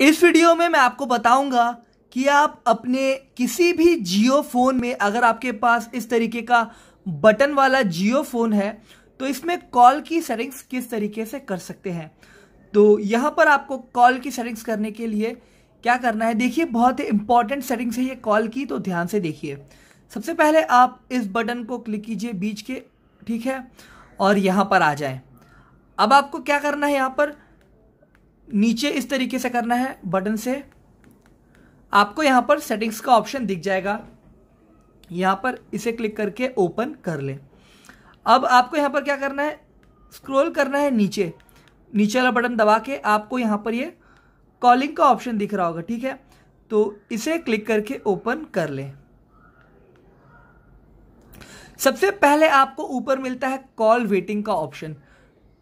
इस वीडियो में मैं आपको बताऊंगा कि आप अपने किसी भी जियो फ़ोन में अगर आपके पास इस तरीके का बटन वाला जियो फ़ोन है तो इसमें कॉल की सेटिंग्स किस तरीके से कर सकते हैं तो यहाँ पर आपको कॉल की सेटिंग्स करने के लिए क्या करना है देखिए बहुत ही इंपॉर्टेंट सेटिंग्स है ये कॉल की तो ध्यान से देखिए सबसे पहले आप इस बटन को क्लिक कीजिए बीच के ठीक है और यहाँ पर आ जाए अब आपको क्या करना है यहाँ पर नीचे इस तरीके से करना है बटन से आपको यहां पर सेटिंग्स का ऑप्शन दिख जाएगा यहां पर इसे क्लिक करके ओपन कर लें अब आपको यहां पर क्या करना है स्क्रॉल करना है नीचे नीचे वाला बटन दबा के आपको यहां पर ये यह कॉलिंग का ऑप्शन दिख रहा होगा ठीक है तो इसे क्लिक करके ओपन कर लें सबसे पहले आपको ऊपर मिलता है कॉल वेटिंग का ऑप्शन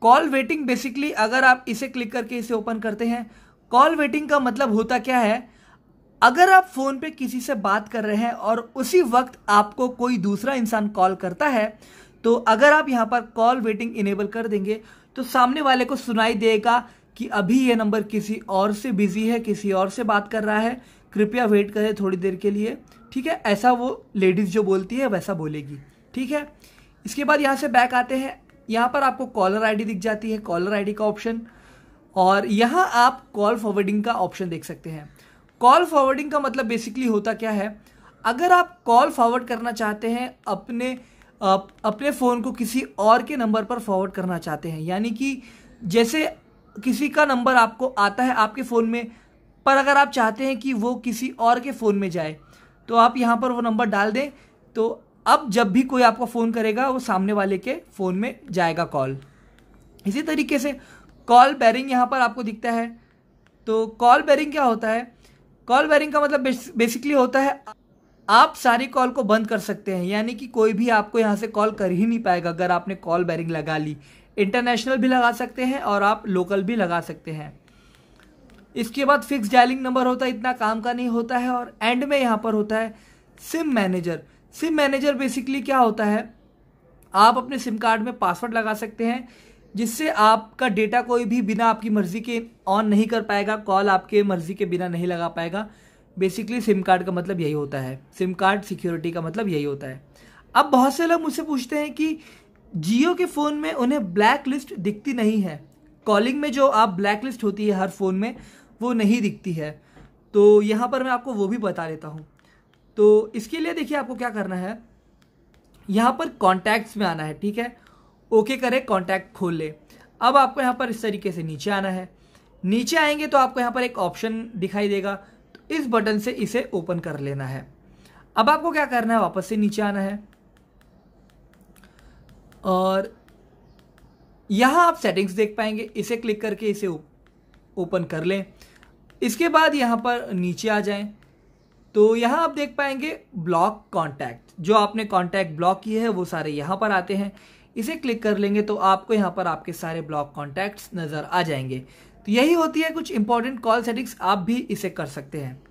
कॉल वेटिंग बेसिकली अगर आप इसे क्लिक करके इसे ओपन करते हैं कॉल वेटिंग का मतलब होता क्या है अगर आप फ़ोन पे किसी से बात कर रहे हैं और उसी वक्त आपको कोई दूसरा इंसान कॉल करता है तो अगर आप यहाँ पर कॉल वेटिंग इनेबल कर देंगे तो सामने वाले को सुनाई देगा कि अभी यह नंबर किसी और से बिजी है किसी और से बात कर रहा है कृपया वेट करें थोड़ी देर के लिए ठीक है ऐसा वो लेडीज़ जो बोलती है वैसा बोलेगी ठीक है इसके बाद यहाँ से बैक आते हैं यहाँ पर आपको कॉलर आईडी दिख जाती है कॉलर आईडी का ऑप्शन और यहाँ आप कॉल फॉरवर्डिंग का ऑप्शन देख सकते हैं कॉल फॉरवर्डिंग का मतलब बेसिकली होता क्या है अगर आप कॉल फॉरवर्ड करना चाहते हैं अपने आप, अपने फ़ोन को किसी और के नंबर पर फॉरवर्ड करना चाहते हैं यानी कि जैसे किसी का नंबर आपको आता है आपके फ़ोन में पर अगर आप चाहते हैं कि वो किसी और के फ़ोन में जाए तो आप यहाँ पर वो नंबर डाल दें तो अब जब भी कोई आपको फ़ोन करेगा वो सामने वाले के फ़ोन में जाएगा कॉल इसी तरीके से कॉल बैरिंग यहाँ पर आपको दिखता है तो कॉल बैरिंग क्या होता है कॉल बैरिंग का मतलब बेसिकली होता है आप सारी कॉल को बंद कर सकते हैं यानी कि कोई भी आपको यहाँ से कॉल कर ही नहीं पाएगा अगर आपने कॉल बैरिंग लगा ली इंटरनेशनल भी लगा सकते हैं और आप लोकल भी लगा सकते हैं इसके बाद फिक्स डायलिंग नंबर होता है इतना काम का नहीं होता है और एंड में यहाँ पर होता है SIM manager SIM manager basically क्या होता है आप अपने सिम कार्ड में पासवर्ड लगा सकते हैं जिससे आपका डेटा कोई भी बिना आपकी मर्ज़ी के ऑन नहीं कर पाएगा कॉल आपके मर्ज़ी के बिना नहीं लगा पाएगा बेसिकली सिम कार्ड का मतलब यही होता है सिम कार्ड सिक्योरिटी का मतलब यही होता है अब बहुत से लोग मुझसे पूछते हैं कि जियो के फ़ोन में उन्हें ब्लैक लिस्ट दिखती नहीं है कॉलिंग में जो आप ब्लैक लिस्ट होती है हर फ़ोन में वो नहीं दिखती है तो यहाँ पर मैं आपको वो भी बता देता हूँ तो इसके लिए देखिए आपको क्या करना है यहाँ पर कॉन्टैक्ट्स में आना है ठीक है ओके करें कॉन्टैक्ट खोल ले अब आपको यहाँ पर इस तरीके से नीचे आना है नीचे आएंगे तो आपको यहाँ पर एक ऑप्शन दिखाई देगा तो इस बटन से इसे ओपन कर लेना है अब आपको क्या करना है वापस से नीचे आना है और यहाँ आप सेटिंग्स देख पाएंगे इसे क्लिक करके इसे ओपन कर लें इसके बाद यहाँ पर नीचे आ जाएं तो यहाँ आप देख पाएंगे ब्लॉक कॉन्टैक्ट जो आपने कॉन्टैक्ट ब्लॉक किए हैं वो सारे यहाँ पर आते हैं इसे क्लिक कर लेंगे तो आपको यहाँ पर आपके सारे ब्लॉक कॉन्टैक्ट्स नज़र आ जाएंगे तो यही होती है कुछ इंपॉर्टेंट कॉल सेटिंग्स आप भी इसे कर सकते हैं